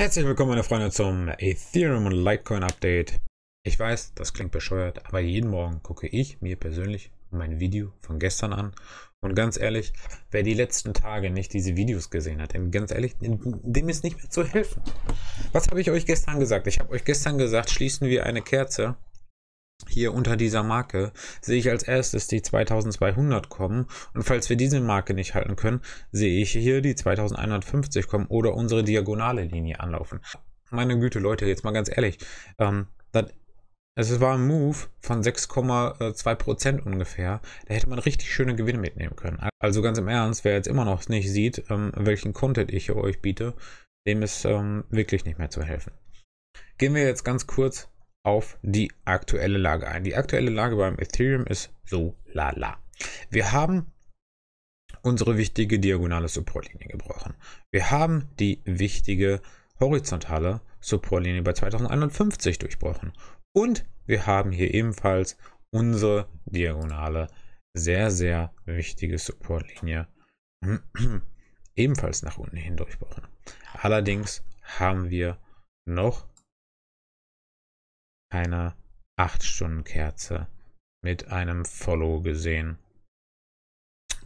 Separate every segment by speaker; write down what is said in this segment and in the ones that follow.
Speaker 1: Herzlich willkommen meine Freunde zum Ethereum und Litecoin Update. Ich weiß, das klingt bescheuert, aber jeden Morgen gucke ich mir persönlich mein Video von gestern an. Und ganz ehrlich, wer die letzten Tage nicht diese Videos gesehen hat, ganz ehrlich, dem ist nicht mehr zu helfen. Was habe ich euch gestern gesagt? Ich habe euch gestern gesagt, schließen wir eine Kerze hier unter dieser Marke, sehe ich als erstes die 2200 kommen und falls wir diese Marke nicht halten können, sehe ich hier die 2150 kommen oder unsere diagonale Linie anlaufen. Meine Güte, Leute, jetzt mal ganz ehrlich, ähm, das es war ein Move von 6,2% ungefähr. Da hätte man richtig schöne Gewinne mitnehmen können. Also ganz im Ernst, wer jetzt immer noch nicht sieht, ähm, welchen Content ich hier euch biete, dem ist ähm, wirklich nicht mehr zu helfen. Gehen wir jetzt ganz kurz auf die aktuelle Lage ein. Die aktuelle Lage beim Ethereum ist so lala. Wir haben unsere wichtige diagonale Supportlinie gebrochen. Wir haben die wichtige horizontale Supportlinie bei 2051 durchbrochen. Und wir haben hier ebenfalls unsere diagonale, sehr, sehr wichtige Supportlinie ebenfalls nach unten hin durchbrochen. Allerdings haben wir noch eine 8 stunden kerze mit einem Follow gesehen.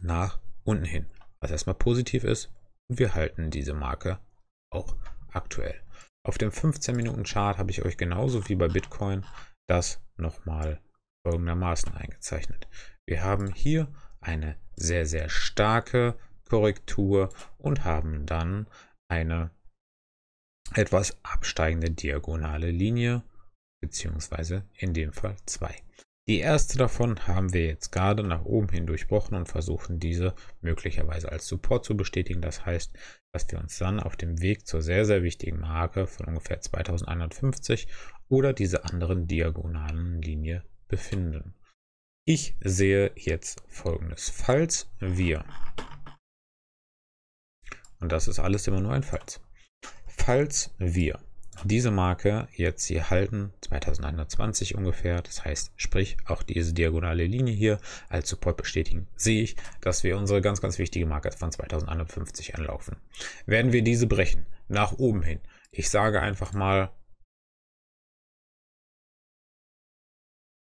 Speaker 1: Nach unten hin. Was erstmal positiv ist. wir halten diese Marke auch aktuell. Auf dem 15-Minuten-Chart habe ich euch genauso wie bei Bitcoin das nochmal folgendermaßen eingezeichnet. Wir haben hier eine sehr, sehr starke Korrektur und haben dann eine etwas absteigende diagonale Linie beziehungsweise in dem Fall zwei. Die erste davon haben wir jetzt gerade nach oben hin durchbrochen und versuchen diese möglicherweise als Support zu bestätigen. Das heißt, dass wir uns dann auf dem Weg zur sehr, sehr wichtigen Marke von ungefähr 2150 oder dieser anderen diagonalen Linie befinden. Ich sehe jetzt folgendes. Falls wir, und das ist alles immer nur ein Falls, falls wir diese Marke jetzt hier halten, 2120 ungefähr, das heißt, sprich auch diese diagonale Linie hier als Support bestätigen, sehe ich, dass wir unsere ganz, ganz wichtige Marke von 2150 anlaufen. Werden wir diese brechen, nach oben hin, ich sage einfach mal,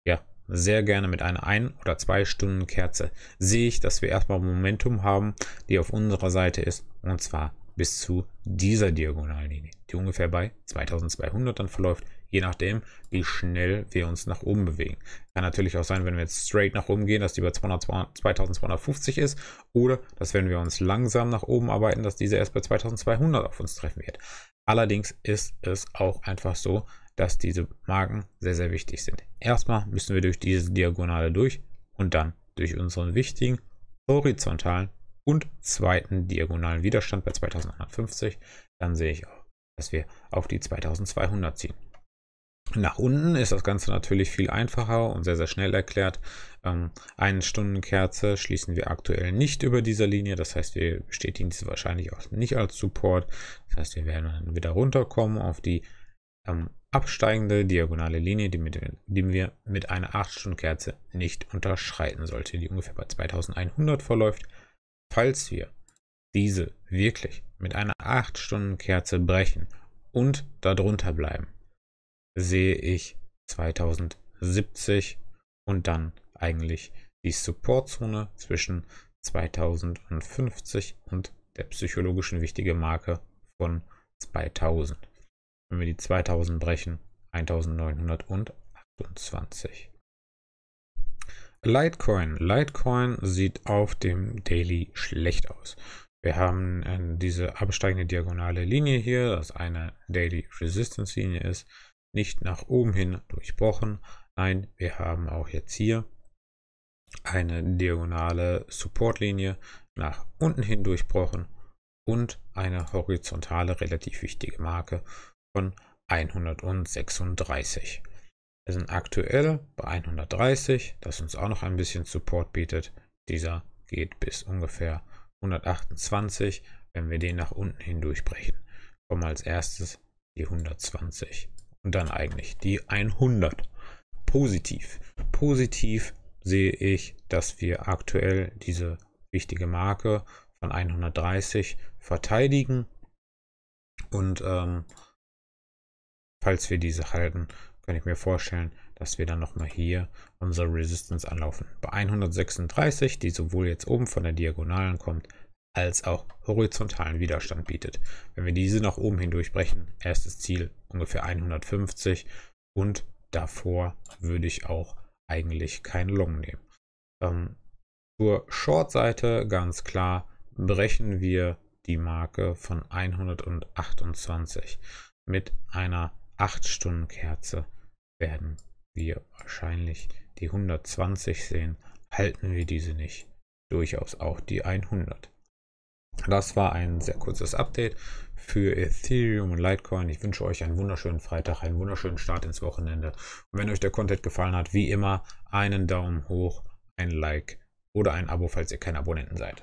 Speaker 1: ja, sehr gerne mit einer ein- oder zwei Stunden Kerze, sehe ich, dass wir erstmal Momentum haben, die auf unserer Seite ist, und zwar bis zu dieser Diagonallinie, die ungefähr bei 2200 dann verläuft, je nachdem, wie schnell wir uns nach oben bewegen. Kann natürlich auch sein, wenn wir jetzt straight nach oben gehen, dass die bei 200, 2250 ist oder dass wenn wir uns langsam nach oben arbeiten, dass diese erst bei 2200 auf uns treffen wird. Allerdings ist es auch einfach so, dass diese Marken sehr, sehr wichtig sind. Erstmal müssen wir durch diese Diagonale durch und dann durch unseren wichtigen horizontalen und zweiten diagonalen Widerstand bei 2150, dann sehe ich auch, dass wir auf die 2200 ziehen. Nach unten ist das Ganze natürlich viel einfacher und sehr, sehr schnell erklärt. Ähm, eine Stundenkerze schließen wir aktuell nicht über dieser Linie. Das heißt, wir bestätigen diese wahrscheinlich auch nicht als Support. Das heißt, wir werden dann wieder runterkommen auf die ähm, absteigende diagonale Linie, die, mit, die wir mit einer 8-Stunden-Kerze nicht unterschreiten sollte, die ungefähr bei 2100 verläuft falls wir diese wirklich mit einer 8-Stunden-Kerze brechen und darunter bleiben, sehe ich 2070 und dann eigentlich die Supportzone zwischen 2050 und der psychologischen wichtige Marke von 2000. Wenn wir die 2000 brechen, 1928. Litecoin. Litecoin sieht auf dem Daily schlecht aus. Wir haben äh, diese absteigende diagonale Linie hier, das eine Daily Resistance Linie ist, nicht nach oben hin durchbrochen. Nein, wir haben auch jetzt hier eine diagonale Support Linie nach unten hin durchbrochen und eine horizontale relativ wichtige Marke von 136. Wir sind aktuell bei 130, das uns auch noch ein bisschen Support bietet. Dieser geht bis ungefähr 128, wenn wir den nach unten hindurchbrechen. brechen. Kommen als erstes die 120 und dann eigentlich die 100. Positiv. Positiv sehe ich, dass wir aktuell diese wichtige Marke von 130 verteidigen und ähm, falls wir diese halten, kann ich mir vorstellen, dass wir dann nochmal hier unsere Resistance anlaufen. Bei 136, die sowohl jetzt oben von der Diagonalen kommt, als auch horizontalen Widerstand bietet. Wenn wir diese nach oben hindurch brechen, erstes Ziel ungefähr 150 und davor würde ich auch eigentlich kein Long nehmen. Ähm, zur Short-Seite ganz klar brechen wir die Marke von 128 mit einer 8-Stunden-Kerze werden wir wahrscheinlich die 120 sehen, halten wir diese nicht. Durchaus auch die 100. Das war ein sehr kurzes Update für Ethereum und Litecoin. Ich wünsche euch einen wunderschönen Freitag, einen wunderschönen Start ins Wochenende. Und wenn euch der Content gefallen hat, wie immer, einen Daumen hoch, ein Like oder ein Abo, falls ihr kein Abonnenten seid.